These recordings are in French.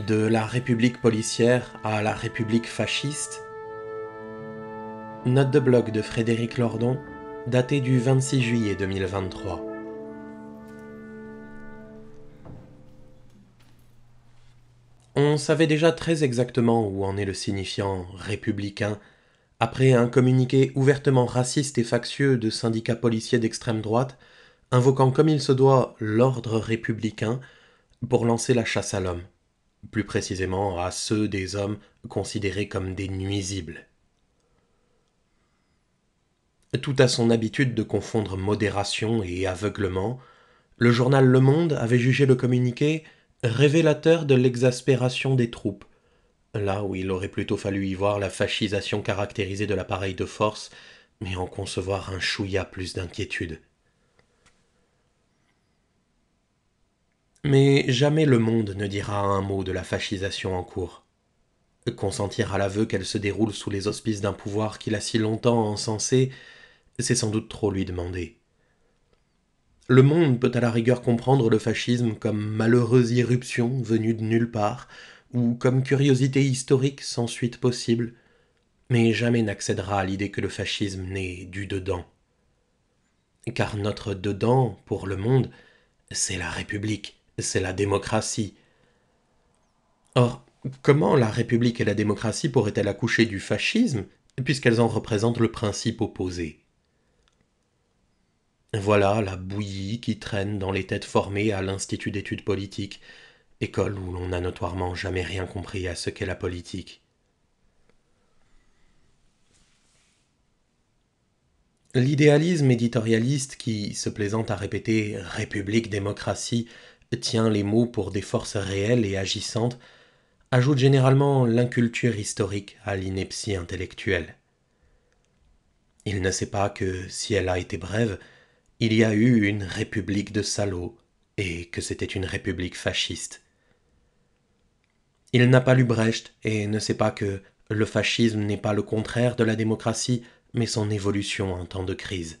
de la République policière à la République fasciste. Note de blog de Frédéric Lordon, datée du 26 juillet 2023. On savait déjà très exactement où en est le signifiant républicain après un communiqué ouvertement raciste et factieux de syndicats policiers d'extrême droite invoquant comme il se doit l'ordre républicain pour lancer la chasse à l'homme plus précisément à ceux des hommes considérés comme des nuisibles. Tout à son habitude de confondre modération et aveuglement, le journal Le Monde avait jugé le communiqué révélateur de l'exaspération des troupes, là où il aurait plutôt fallu y voir la fascisation caractérisée de l'appareil de force, mais en concevoir un chouïa plus d'inquiétude. Mais jamais le monde ne dira un mot de la fascisation en cours. Consentir à l'aveu qu'elle se déroule sous les auspices d'un pouvoir qu'il a si longtemps encensé, c'est sans doute trop lui demander. Le monde peut à la rigueur comprendre le fascisme comme malheureuse irruption venue de nulle part, ou comme curiosité historique sans suite possible, mais jamais n'accédera à l'idée que le fascisme naît du dedans. Car notre dedans, pour le monde, c'est la République c'est la démocratie. Or, comment la République et la démocratie pourraient-elles accoucher du fascisme, puisqu'elles en représentent le principe opposé Voilà la bouillie qui traîne dans les têtes formées à l'Institut d'études politiques, école où l'on n'a notoirement jamais rien compris à ce qu'est la politique. L'idéalisme éditorialiste qui se plaisante à répéter République, démocratie tient les mots pour des forces réelles et agissantes, ajoute généralement l'inculture historique à l'ineptie intellectuelle. Il ne sait pas que, si elle a été brève, il y a eu une république de salauds, et que c'était une république fasciste. Il n'a pas lu Brecht, et ne sait pas que le fascisme n'est pas le contraire de la démocratie, mais son évolution en temps de crise.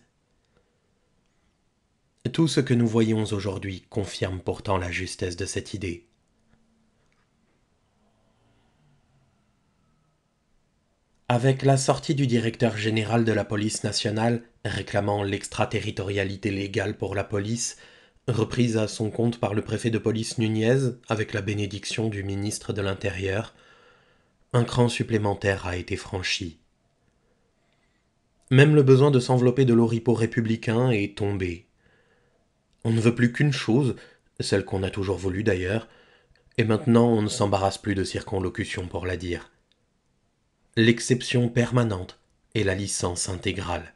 Tout ce que nous voyons aujourd'hui confirme pourtant la justesse de cette idée. Avec la sortie du directeur général de la police nationale réclamant l'extraterritorialité légale pour la police, reprise à son compte par le préfet de police Nunez avec la bénédiction du ministre de l'Intérieur, un cran supplémentaire a été franchi. Même le besoin de s'envelopper de l'oripeau républicain est tombé. On ne veut plus qu'une chose, celle qu'on a toujours voulu d'ailleurs, et maintenant on ne s'embarrasse plus de circonlocution pour la dire. L'exception permanente et la licence intégrale.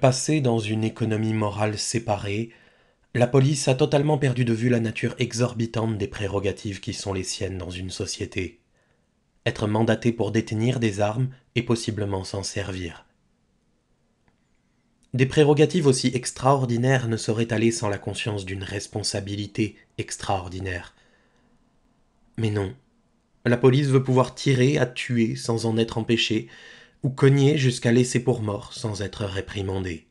Passée dans une économie morale séparée, la police a totalement perdu de vue la nature exorbitante des prérogatives qui sont les siennes dans une société. Être mandaté pour détenir des armes et possiblement s'en servir. Des prérogatives aussi extraordinaires ne sauraient aller sans la conscience d'une responsabilité extraordinaire. Mais non. La police veut pouvoir tirer à tuer sans en être empêchée, ou cogner jusqu'à laisser pour mort sans être réprimandée.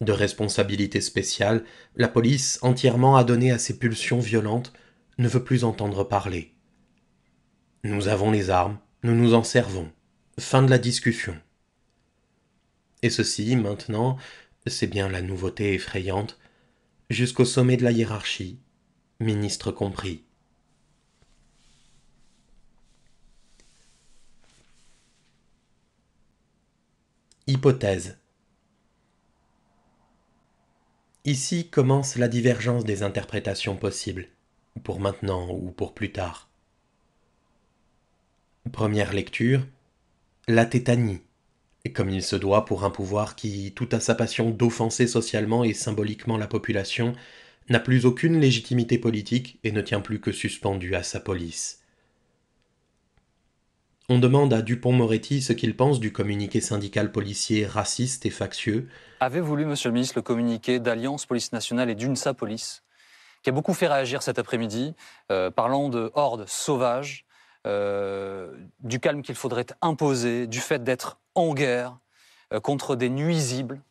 De responsabilité spéciale, la police, entièrement adonnée à ses pulsions violentes, ne veut plus entendre parler. Nous avons les armes, nous nous en servons. Fin de la discussion. Et ceci, maintenant, c'est bien la nouveauté effrayante, jusqu'au sommet de la hiérarchie, ministre compris. Hypothèse. Ici commence la divergence des interprétations possibles, pour maintenant ou pour plus tard. Première lecture, la tétanie et comme il se doit pour un pouvoir qui, tout à sa passion d'offenser socialement et symboliquement la population, n'a plus aucune légitimité politique et ne tient plus que suspendu à sa police. On demande à Dupont-Moretti ce qu'il pense du communiqué syndical policier raciste et factieux. Avez-vous lu, monsieur le ministre, le communiqué d'Alliance Police Nationale et d'UNSA Police, qui a beaucoup fait réagir cet après-midi, euh, parlant de hordes sauvages euh, du calme qu'il faudrait imposer, du fait d'être en guerre euh, contre des nuisibles.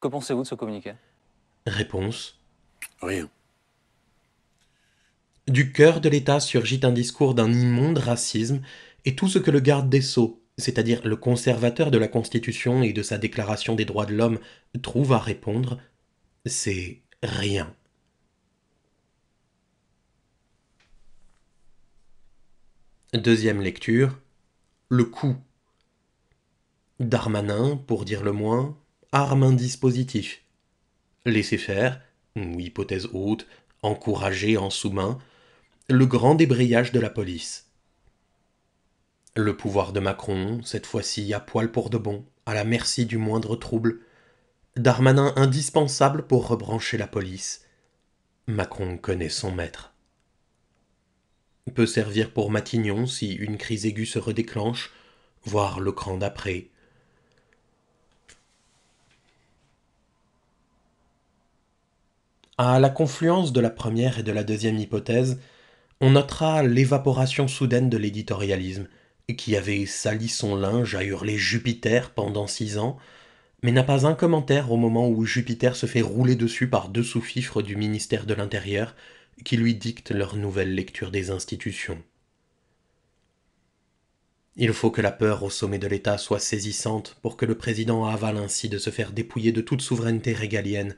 Que pensez-vous de ce communiqué Réponse Rien. Du cœur de l'État surgit un discours d'un immonde racisme, et tout ce que le garde des sceaux, c'est-à-dire le conservateur de la Constitution et de sa déclaration des droits de l'homme, trouve à répondre, c'est rien. Deuxième lecture, le coup. Darmanin, pour dire le moins, arme un dispositif. Laisser faire, hypothèse haute, encourager en sous-main, le grand débrayage de la police. Le pouvoir de Macron, cette fois-ci à poil pour de bon, à la merci du moindre trouble. Darmanin indispensable pour rebrancher la police. Macron connaît son maître peut servir pour Matignon si une crise aiguë se redéclenche, voire le cran d'après. À la confluence de la première et de la deuxième hypothèse, on notera l'évaporation soudaine de l'éditorialisme, qui avait sali son linge à hurler Jupiter pendant six ans, mais n'a pas un commentaire au moment où Jupiter se fait rouler dessus par deux sous-fifres du ministère de l'Intérieur qui lui dictent leur nouvelle lecture des institutions. Il faut que la peur au sommet de l'État soit saisissante pour que le président avale ainsi de se faire dépouiller de toute souveraineté régalienne,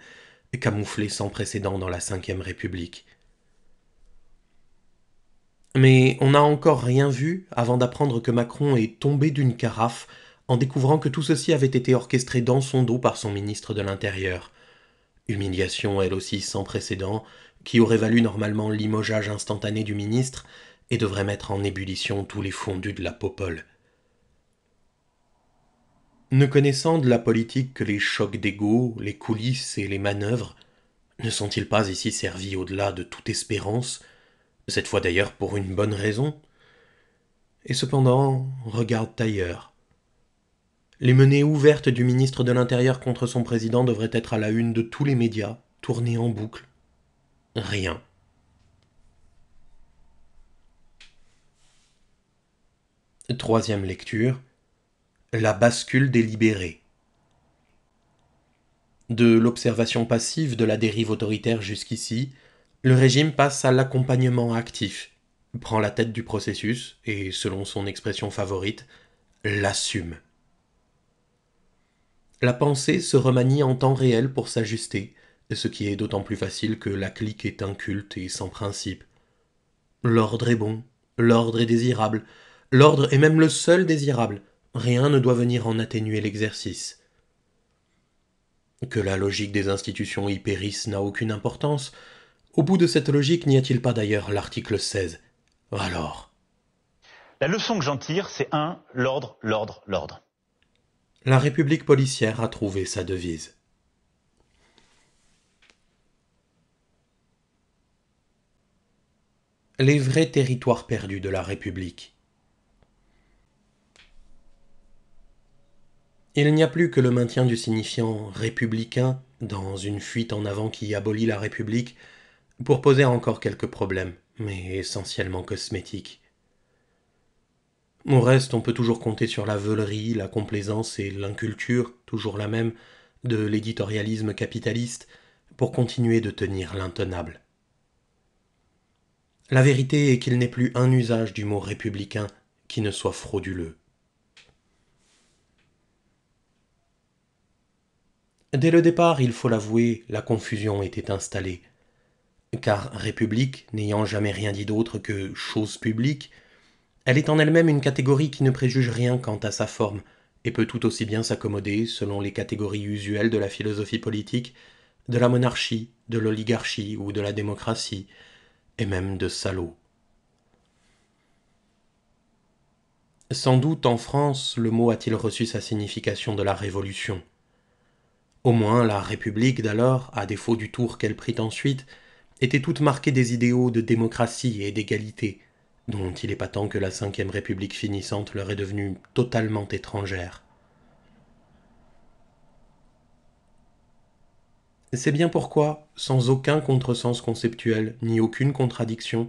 camouflée sans précédent dans la Ve République. Mais on n'a encore rien vu avant d'apprendre que Macron est tombé d'une carafe en découvrant que tout ceci avait été orchestré dans son dos par son ministre de l'Intérieur. Humiliation elle aussi sans précédent, qui aurait valu normalement limogeage instantané du ministre et devrait mettre en ébullition tous les fondus de la popole. Ne connaissant de la politique que les chocs d'ego, les coulisses et les manœuvres, ne sont-ils pas ici servis au-delà de toute espérance, cette fois d'ailleurs pour une bonne raison Et cependant, regarde ailleurs. Les menées ouvertes du ministre de l'Intérieur contre son président devraient être à la une de tous les médias, tournés en boucle, rien Troisième lecture. La bascule délibérée. De l'observation passive de la dérive autoritaire jusqu'ici, le régime passe à l'accompagnement actif, prend la tête du processus et, selon son expression favorite, l'assume. La pensée se remanie en temps réel pour s'ajuster, ce qui est d'autant plus facile que la clique est inculte et sans principe. L'ordre est bon, l'ordre est désirable, l'ordre est même le seul désirable, rien ne doit venir en atténuer l'exercice. Que la logique des institutions y périsse n'a aucune importance, au bout de cette logique n'y a-t-il pas d'ailleurs l'article 16 Alors La leçon que j'en tire, c'est un, l'ordre, l'ordre, l'ordre. La République policière a trouvé sa devise. les vrais territoires perdus de la République. Il n'y a plus que le maintien du signifiant républicain dans une fuite en avant qui abolit la République pour poser encore quelques problèmes, mais essentiellement cosmétiques. Au reste, on peut toujours compter sur la veulerie, la complaisance et l'inculture, toujours la même, de l'éditorialisme capitaliste, pour continuer de tenir l'intenable. La vérité est qu'il n'est plus un usage du mot républicain qui ne soit frauduleux. Dès le départ, il faut l'avouer, la confusion était installée, car République, n'ayant jamais rien dit d'autre que chose publique, elle est en elle-même une catégorie qui ne préjuge rien quant à sa forme, et peut tout aussi bien s'accommoder, selon les catégories usuelles de la philosophie politique, de la monarchie, de l'oligarchie ou de la démocratie, et même de salaud. Sans doute en France le mot a-t-il reçu sa signification de la Révolution. Au moins la République d'alors, à défaut du tour qu'elle prit ensuite, était toute marquée des idéaux de démocratie et d'égalité, dont il est tant que la Ve République finissante leur est devenue totalement étrangère. C'est bien pourquoi, sans aucun contresens conceptuel ni aucune contradiction,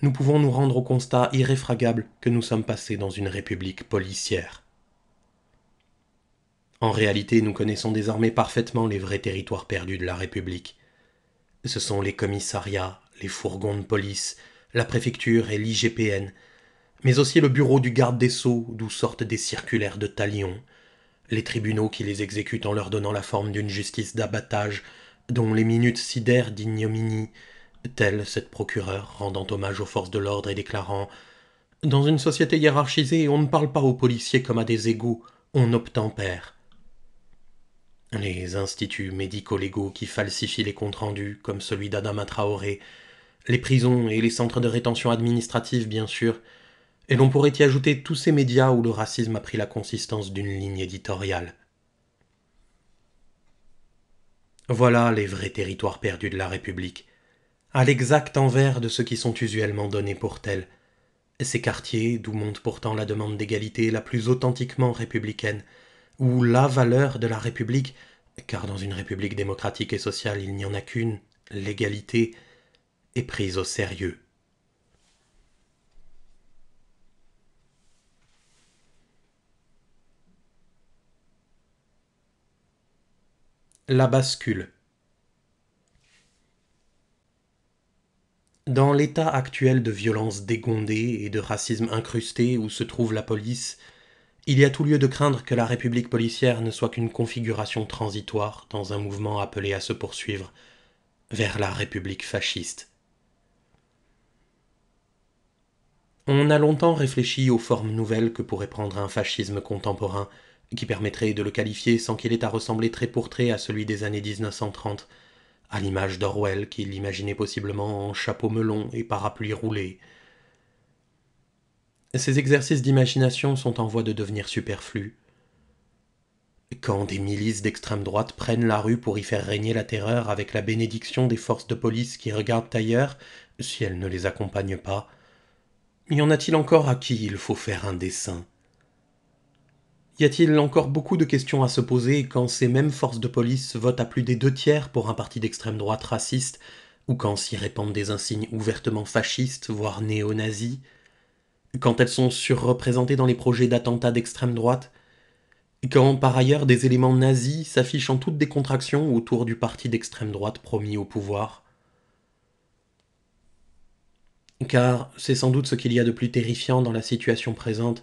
nous pouvons nous rendre au constat irréfragable que nous sommes passés dans une république policière. En réalité, nous connaissons désormais parfaitement les vrais territoires perdus de la République. Ce sont les commissariats, les fourgons de police, la préfecture et l'IGPN, mais aussi le bureau du garde des sceaux d'où sortent des circulaires de talions, les tribunaux qui les exécutent en leur donnant la forme d'une justice d'abattage, dont les minutes sidèrent d'ignominie, telle cette procureure rendant hommage aux forces de l'ordre et déclarant Dans une société hiérarchisée, on ne parle pas aux policiers comme à des égaux, on obtempère. Les instituts médico-légaux qui falsifient les comptes rendus, comme celui d'Adama Traoré, les prisons et les centres de rétention administrative, bien sûr, et l'on pourrait y ajouter tous ces médias où le racisme a pris la consistance d'une ligne éditoriale. Voilà les vrais territoires perdus de la République, à l'exact envers de ceux qui sont usuellement donnés pour tels. Ces quartiers, d'où monte pourtant la demande d'égalité la plus authentiquement républicaine, où la valeur de la République, car dans une République démocratique et sociale il n'y en a qu'une, l'égalité, est prise au sérieux. La bascule. Dans l'état actuel de violence dégondée et de racisme incrusté où se trouve la police, il y a tout lieu de craindre que la République policière ne soit qu'une configuration transitoire dans un mouvement appelé à se poursuivre vers la République fasciste. On a longtemps réfléchi aux formes nouvelles que pourrait prendre un fascisme contemporain, qui permettrait de le qualifier sans qu'il ait à ressembler très pour à celui des années 1930, à l'image d'Orwell qu'il imaginait possiblement en chapeau melon et parapluie roulé. Ces exercices d'imagination sont en voie de devenir superflus. Quand des milices d'extrême droite prennent la rue pour y faire régner la terreur avec la bénédiction des forces de police qui regardent ailleurs, si elles ne les accompagnent pas, y en a-t-il encore à qui il faut faire un dessin y a-t-il encore beaucoup de questions à se poser quand ces mêmes forces de police votent à plus des deux tiers pour un parti d'extrême droite raciste, ou quand s'y répandent des insignes ouvertement fascistes, voire néo-nazis Quand elles sont surreprésentées dans les projets d'attentats d'extrême droite Quand par ailleurs des éléments nazis s'affichent en toute décontraction autour du parti d'extrême droite promis au pouvoir Car c'est sans doute ce qu'il y a de plus terrifiant dans la situation présente,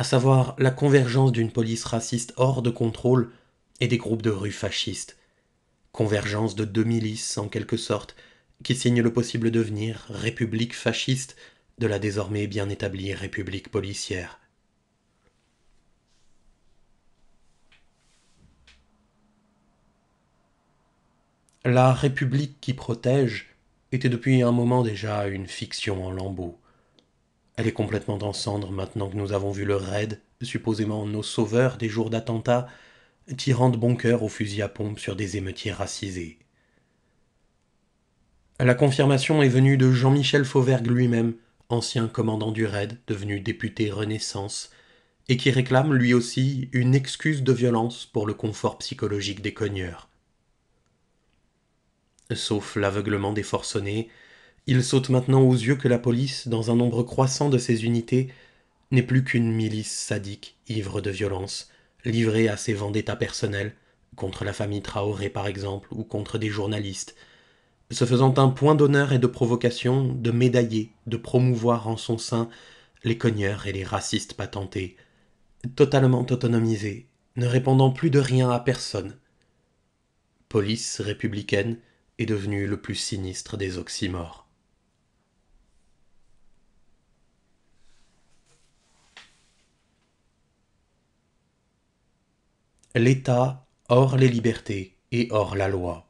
à savoir la convergence d'une police raciste hors de contrôle et des groupes de rue fascistes. Convergence de deux milices, en quelque sorte, qui signe le possible devenir république fasciste de la désormais bien établie république policière. La République qui protège était depuis un moment déjà une fiction en lambeaux. Elle est complètement dans cendre maintenant que nous avons vu le raid, supposément nos sauveurs des jours d'attentat, tirant de bon cœur au fusil à pompe sur des émeutiers racisés. La confirmation est venue de Jean-Michel Fauvergue lui-même, ancien commandant du raid, devenu député Renaissance, et qui réclame lui aussi une excuse de violence pour le confort psychologique des cogneurs. Sauf l'aveuglement des forcenés, il saute maintenant aux yeux que la police, dans un nombre croissant de ses unités, n'est plus qu'une milice sadique, ivre de violence, livrée à ses vendettas personnels, contre la famille Traoré par exemple, ou contre des journalistes, se faisant un point d'honneur et de provocation de médailler, de promouvoir en son sein les cogneurs et les racistes patentés, totalement autonomisés, ne répondant plus de rien à personne. Police républicaine est devenue le plus sinistre des oxymores. l'État hors les libertés et hors la loi.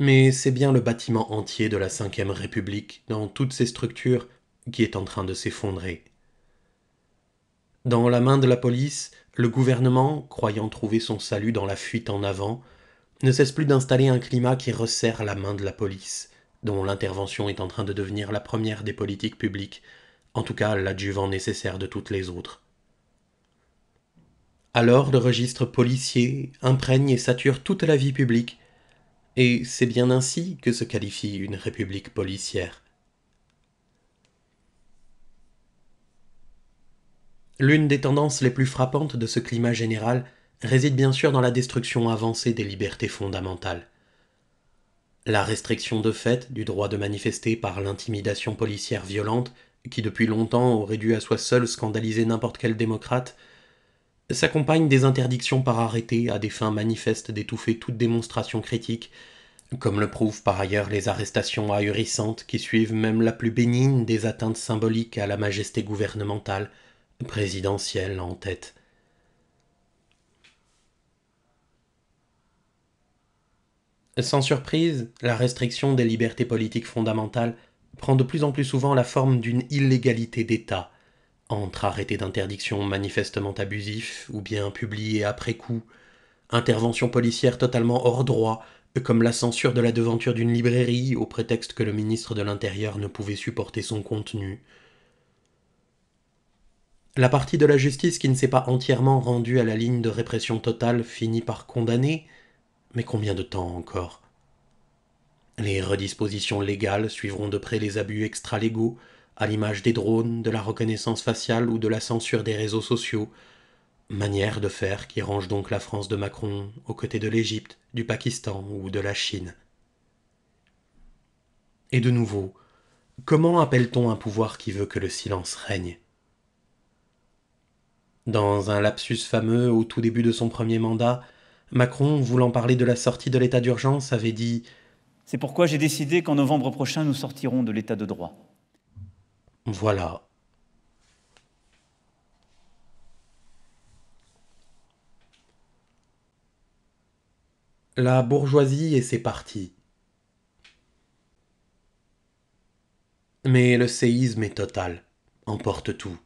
Mais c'est bien le bâtiment entier de la Ve République, dans toutes ses structures, qui est en train de s'effondrer. Dans la main de la police, le gouvernement, croyant trouver son salut dans la fuite en avant, ne cesse plus d'installer un climat qui resserre la main de la police, dont l'intervention est en train de devenir la première des politiques publiques, en tout cas l'adjuvant nécessaire de toutes les autres. Alors le registre policier imprègne et sature toute la vie publique, et c'est bien ainsi que se qualifie une république policière. L'une des tendances les plus frappantes de ce climat général réside bien sûr dans la destruction avancée des libertés fondamentales. La restriction de fait du droit de manifester par l'intimidation policière violente qui depuis longtemps aurait dû à soi seul scandaliser n'importe quel démocrate, s'accompagne des interdictions par arrêté à des fins manifestes d'étouffer toute démonstration critique, comme le prouvent par ailleurs les arrestations ahurissantes qui suivent même la plus bénigne des atteintes symboliques à la majesté gouvernementale, présidentielle en tête. Sans surprise, la restriction des libertés politiques fondamentales prend de plus en plus souvent la forme d'une illégalité d'État, entre arrêtés d'interdiction manifestement abusifs ou bien publiés après coup, intervention policière totalement hors droit, comme la censure de la devanture d'une librairie au prétexte que le ministre de l'Intérieur ne pouvait supporter son contenu. La partie de la justice qui ne s'est pas entièrement rendue à la ligne de répression totale finit par condamner, mais combien de temps encore les redispositions légales suivront de près les abus extralégaux, à l'image des drones, de la reconnaissance faciale ou de la censure des réseaux sociaux, manière de faire qui range donc la France de Macron aux côtés de l'Égypte, du Pakistan ou de la Chine. Et de nouveau, comment appelle-t-on un pouvoir qui veut que le silence règne Dans un lapsus fameux au tout début de son premier mandat, Macron, voulant parler de la sortie de l'état d'urgence, avait dit c'est pourquoi j'ai décidé qu'en novembre prochain, nous sortirons de l'état de droit. Voilà. La bourgeoisie et ses partis. Mais le séisme est total, emporte tout.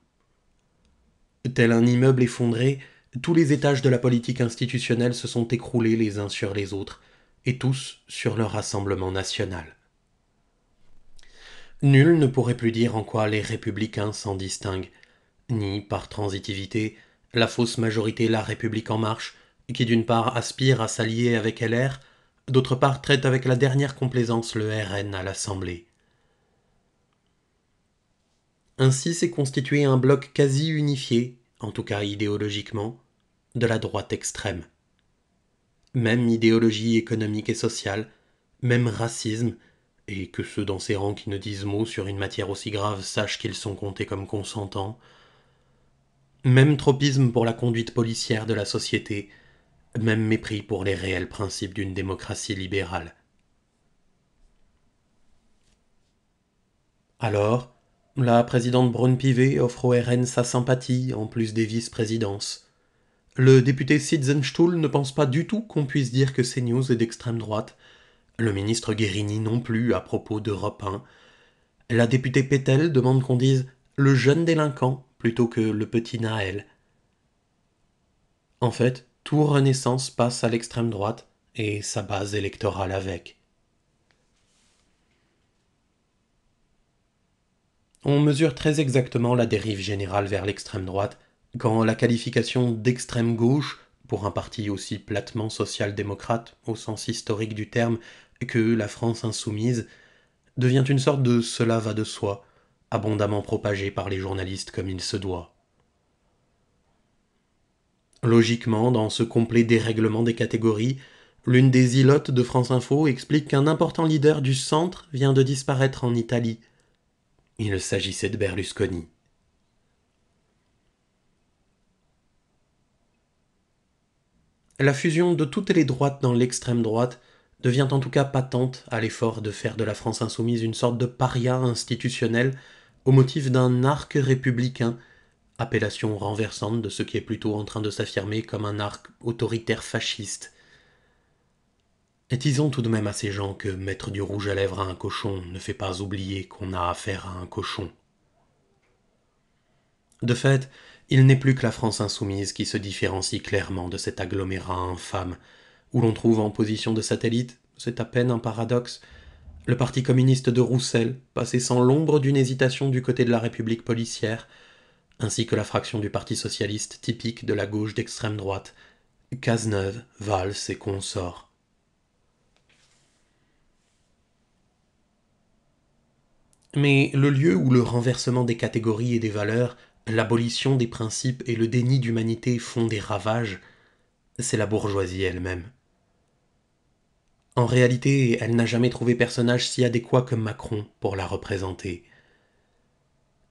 Tel un immeuble effondré, tous les étages de la politique institutionnelle se sont écroulés les uns sur les autres, et tous sur le Rassemblement national. Nul ne pourrait plus dire en quoi les républicains s'en distinguent, ni par transitivité la fausse majorité La République en marche, qui d'une part aspire à s'allier avec LR, d'autre part traite avec la dernière complaisance le RN à l'Assemblée. Ainsi s'est constitué un bloc quasi unifié, en tout cas idéologiquement, de la droite extrême, même idéologie économique et sociale, même racisme, et que ceux dans ces rangs qui ne disent mot sur une matière aussi grave sachent qu'ils sont comptés comme consentants, même tropisme pour la conduite policière de la société, même mépris pour les réels principes d'une démocratie libérale. Alors, la présidente Braun-Pivet offre au RN sa sympathie en plus des vice-présidences. Le député Sitzenstuhl ne pense pas du tout qu'on puisse dire que CNews est d'extrême droite. Le ministre Guérini non plus à propos d'Europe 1. La députée Pétel demande qu'on dise le jeune délinquant plutôt que le petit Naël. En fait, tout Renaissance passe à l'extrême droite et sa base électorale avec. On mesure très exactement la dérive générale vers l'extrême droite quand la qualification d'extrême gauche, pour un parti aussi platement social-démocrate au sens historique du terme que la France insoumise, devient une sorte de cela va de soi, abondamment propagée par les journalistes comme il se doit. Logiquement, dans ce complet dérèglement des catégories, l'une des ilotes de France Info explique qu'un important leader du centre vient de disparaître en Italie. Il s'agissait de Berlusconi. La fusion de toutes les droites dans l'extrême droite devient en tout cas patente à l'effort de faire de la France insoumise une sorte de paria institutionnel au motif d'un arc républicain, appellation renversante de ce qui est plutôt en train de s'affirmer comme un arc autoritaire fasciste. Et disons tout de même à ces gens que mettre du rouge à lèvres à un cochon ne fait pas oublier qu'on a affaire à un cochon. De fait, il n'est plus que la France insoumise qui se différencie clairement de cet agglomérat infâme, où l'on trouve en position de satellite, c'est à peine un paradoxe, le Parti communiste de Roussel, passé sans l'ombre d'une hésitation du côté de la République policière, ainsi que la fraction du Parti socialiste typique de la gauche d'extrême droite, Cazeneuve, Valls et consorts. Mais le lieu où le renversement des catégories et des valeurs L'abolition des principes et le déni d'humanité font des ravages, c'est la bourgeoisie elle-même. En réalité, elle n'a jamais trouvé personnage si adéquat que Macron pour la représenter.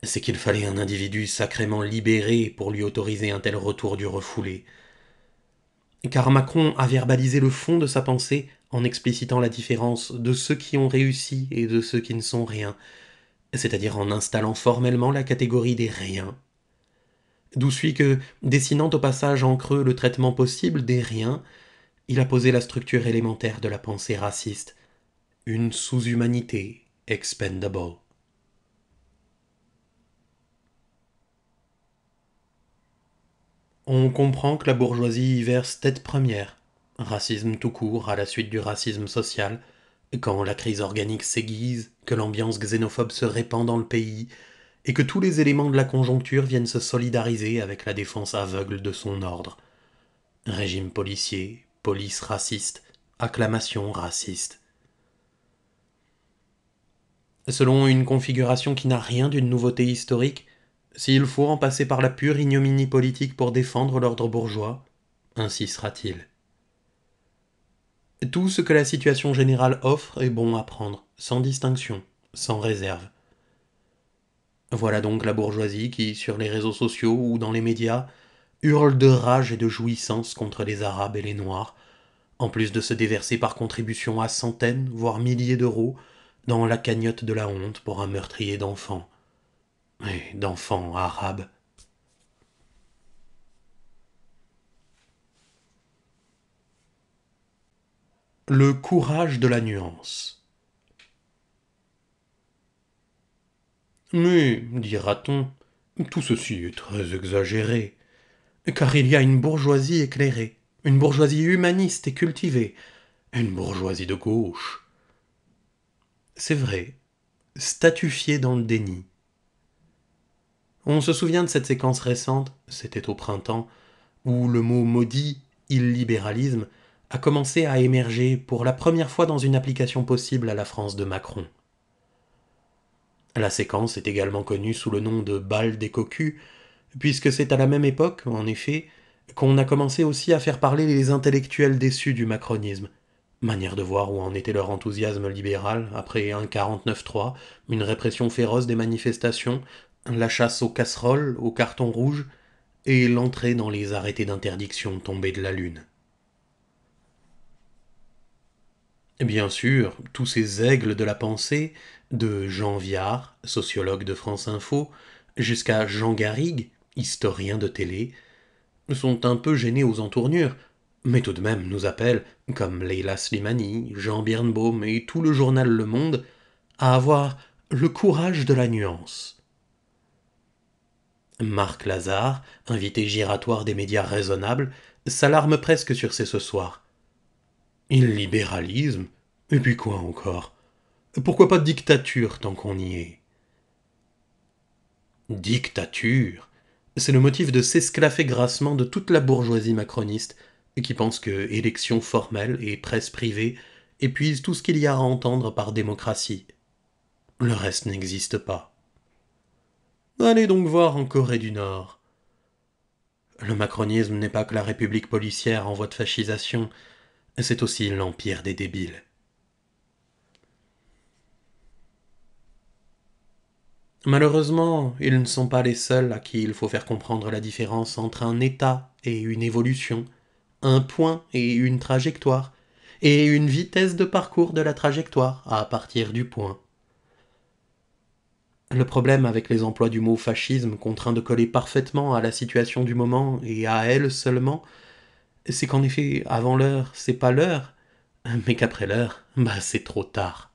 C'est qu'il fallait un individu sacrément libéré pour lui autoriser un tel retour du refoulé. Car Macron a verbalisé le fond de sa pensée en explicitant la différence de ceux qui ont réussi et de ceux qui ne sont rien, c'est-à-dire en installant formellement la catégorie des riens. D'où suit que, dessinant au passage en creux le traitement possible des riens, il a posé la structure élémentaire de la pensée raciste, une sous-humanité expendable. On comprend que la bourgeoisie y verse tête première, racisme tout court à la suite du racisme social, quand la crise organique s'aiguise, que l'ambiance xénophobe se répand dans le pays, et que tous les éléments de la conjoncture viennent se solidariser avec la défense aveugle de son ordre. Régime policier, police raciste, acclamation raciste. Selon une configuration qui n'a rien d'une nouveauté historique, s'il faut en passer par la pure ignominie politique pour défendre l'ordre bourgeois, ainsi sera-t-il. Tout ce que la situation générale offre est bon à prendre, sans distinction, sans réserve. Voilà donc la bourgeoisie qui, sur les réseaux sociaux ou dans les médias, hurle de rage et de jouissance contre les Arabes et les Noirs, en plus de se déverser par contribution à centaines, voire milliers d'euros, dans la cagnotte de la honte pour un meurtrier d'enfants. Et d'enfants arabes. Le courage de la nuance. Mais, dira-t-on, tout ceci est très exagéré, car il y a une bourgeoisie éclairée, une bourgeoisie humaniste et cultivée, une bourgeoisie de gauche. C'est vrai, statufiée dans le déni. On se souvient de cette séquence récente, c'était au printemps, où le mot maudit, illibéralisme, a commencé à émerger pour la première fois dans une application possible à la France de Macron. La séquence est également connue sous le nom de bal des cocus, puisque c'est à la même époque, en effet, qu'on a commencé aussi à faire parler les intellectuels déçus du macronisme. Manière de voir où en était leur enthousiasme libéral après un 49-3, une répression féroce des manifestations, la chasse aux casseroles, aux cartons rouges, et l'entrée dans les arrêtés d'interdiction tombés de la Lune. Bien sûr, tous ces aigles de la pensée, de Jean Viard, sociologue de France Info, jusqu'à Jean Garrigue, historien de télé, sont un peu gênés aux entournures, mais tout de même nous appellent, comme Leila Slimani, Jean Birnbaum et tout le journal Le Monde, à avoir le courage de la nuance. Marc Lazare, invité giratoire des médias raisonnables, s'alarme presque sur ces ce soir libéralisme et puis quoi encore Pourquoi pas dictature tant qu'on y est Dictature C'est le motif de s'esclaffer grassement de toute la bourgeoisie macroniste qui pense que élections formelles et presse privée épuisent tout ce qu'il y a à entendre par démocratie. Le reste n'existe pas. Allez donc voir en Corée du Nord. Le macronisme n'est pas que la république policière en voie de fascisation, c'est aussi l'empire des débiles. Malheureusement, ils ne sont pas les seuls à qui il faut faire comprendre la différence entre un état et une évolution, un point et une trajectoire, et une vitesse de parcours de la trajectoire à partir du point. Le problème avec les emplois du mot fascisme contraint de coller parfaitement à la situation du moment et à elle seulement c'est qu'en effet, avant l'heure, c'est pas l'heure, mais qu'après l'heure, bah c'est trop tard.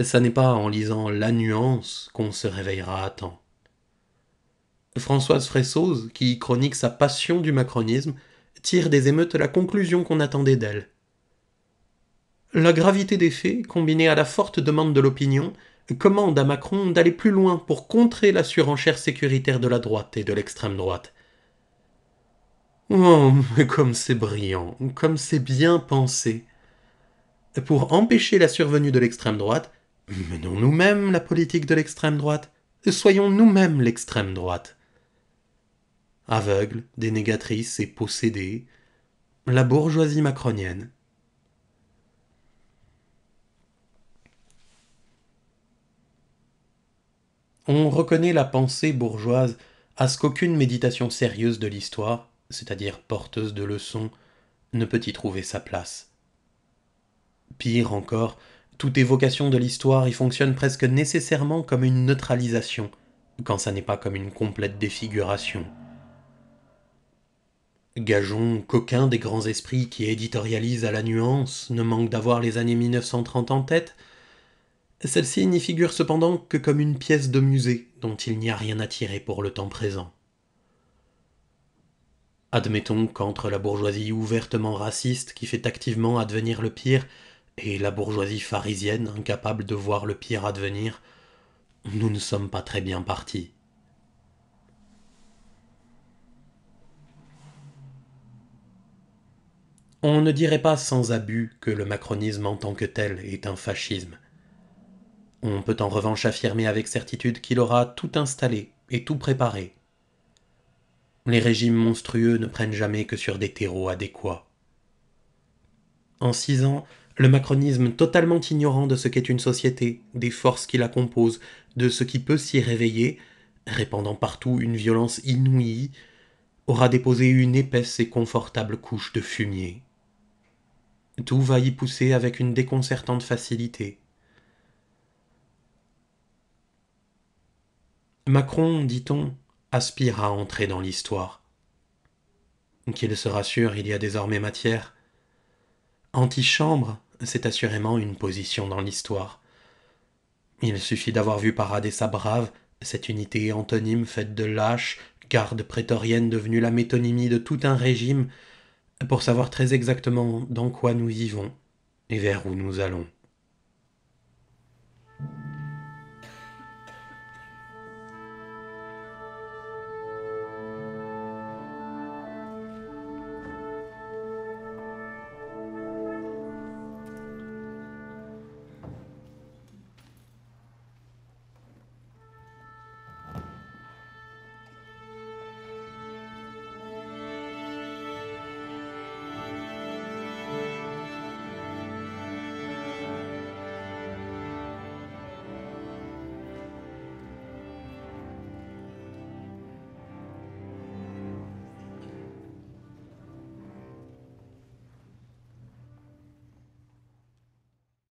Ça n'est pas en lisant La Nuance qu'on se réveillera à temps. Françoise Fressoz, qui chronique sa passion du macronisme, tire des émeutes la conclusion qu'on attendait d'elle. La gravité des faits, combinée à la forte demande de l'opinion, commande à Macron d'aller plus loin pour contrer la surenchère sécuritaire de la droite et de l'extrême droite. Oh, mais comme c'est brillant, comme c'est bien pensé. Pour empêcher la survenue de l'extrême droite, menons nous-mêmes la politique de l'extrême droite, soyons nous-mêmes l'extrême droite. Aveugle, dénégatrice et possédée, la bourgeoisie macronienne. On reconnaît la pensée bourgeoise à ce qu'aucune méditation sérieuse de l'histoire, c'est-à-dire porteuse de leçons, ne peut y trouver sa place. Pire encore, toute évocation de l'histoire y fonctionne presque nécessairement comme une neutralisation, quand ça n'est pas comme une complète défiguration. Gageons qu'aucun des grands esprits qui éditorialisent à la nuance ne manque d'avoir les années 1930 en tête. Celle-ci n'y figure cependant que comme une pièce de musée dont il n'y a rien à tirer pour le temps présent. Admettons qu'entre la bourgeoisie ouvertement raciste qui fait activement advenir le pire et la bourgeoisie pharisienne incapable de voir le pire advenir, nous ne sommes pas très bien partis. On ne dirait pas sans abus que le macronisme en tant que tel est un fascisme. On peut en revanche affirmer avec certitude qu'il aura tout installé et tout préparé les régimes monstrueux ne prennent jamais que sur des terreaux adéquats. En six ans, le macronisme, totalement ignorant de ce qu'est une société, des forces qui la composent, de ce qui peut s'y réveiller, répandant partout une violence inouïe, aura déposé une épaisse et confortable couche de fumier. Tout va y pousser avec une déconcertante facilité. Macron, dit-on, aspire à entrer dans l'histoire. Qu'il se rassure, il y a désormais matière. Antichambre, c'est assurément une position dans l'histoire. Il suffit d'avoir vu parader sa brave, cette unité antonyme faite de lâches, garde prétorienne devenue la métonymie de tout un régime, pour savoir très exactement dans quoi nous vivons et vers où nous allons.